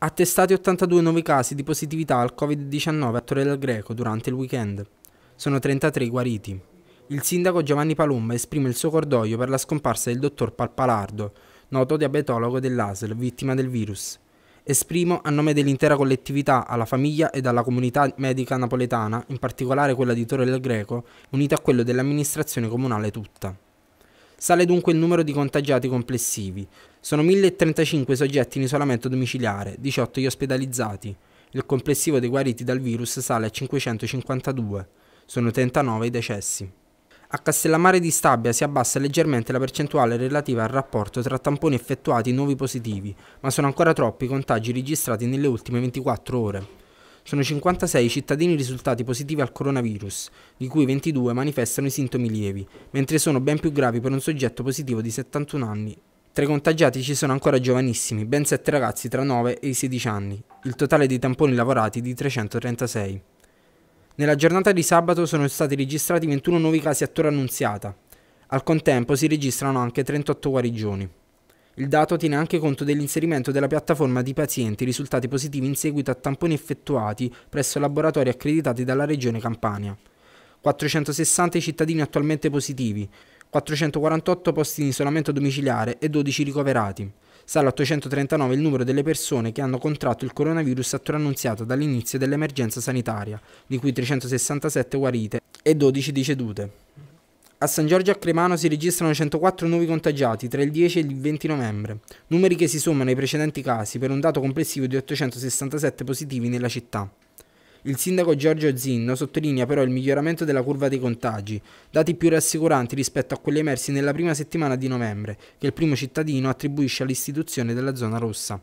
Attestati 82 nuovi casi di positività al Covid-19 a Torre del Greco durante il weekend. Sono 33 guariti. Il sindaco Giovanni Palumba esprime il suo cordoglio per la scomparsa del dottor Palpalardo, noto diabetologo dell'ASL, vittima del virus. Esprimo a nome dell'intera collettività, alla famiglia e alla comunità medica napoletana, in particolare quella di Torre del Greco, unita a quello dell'amministrazione comunale tutta. Sale dunque il numero di contagiati complessivi. Sono 1035 i soggetti in isolamento domiciliare, 18 gli ospedalizzati. Il complessivo dei guariti dal virus sale a 552. Sono 39 i decessi. A Castellammare di Stabia si abbassa leggermente la percentuale relativa al rapporto tra tamponi effettuati e nuovi positivi, ma sono ancora troppi i contagi registrati nelle ultime 24 ore sono 56 i cittadini risultati positivi al coronavirus, di cui 22 manifestano i sintomi lievi, mentre sono ben più gravi per un soggetto positivo di 71 anni. Tra i contagiati ci sono ancora giovanissimi, ben 7 ragazzi tra 9 e i 16 anni, il totale dei tamponi lavorati di 336. Nella giornata di sabato sono stati registrati 21 nuovi casi a tora annunziata. Al contempo si registrano anche 38 guarigioni. Il dato tiene anche conto dell'inserimento della piattaforma di pazienti risultati positivi in seguito a tamponi effettuati presso laboratori accreditati dalla Regione Campania. 460 i cittadini attualmente positivi, 448 posti in isolamento domiciliare e 12 ricoverati. Sale a 839 il numero delle persone che hanno contratto il coronavirus a tora dall'inizio dell'emergenza sanitaria, di cui 367 guarite e 12 decedute. A San Giorgio a Cremano si registrano 104 nuovi contagiati tra il 10 e il 20 novembre, numeri che si sommano ai precedenti casi per un dato complessivo di 867 positivi nella città. Il sindaco Giorgio Zinno sottolinea però il miglioramento della curva dei contagi, dati più rassicuranti rispetto a quelli emersi nella prima settimana di novembre, che il primo cittadino attribuisce all'istituzione della zona rossa.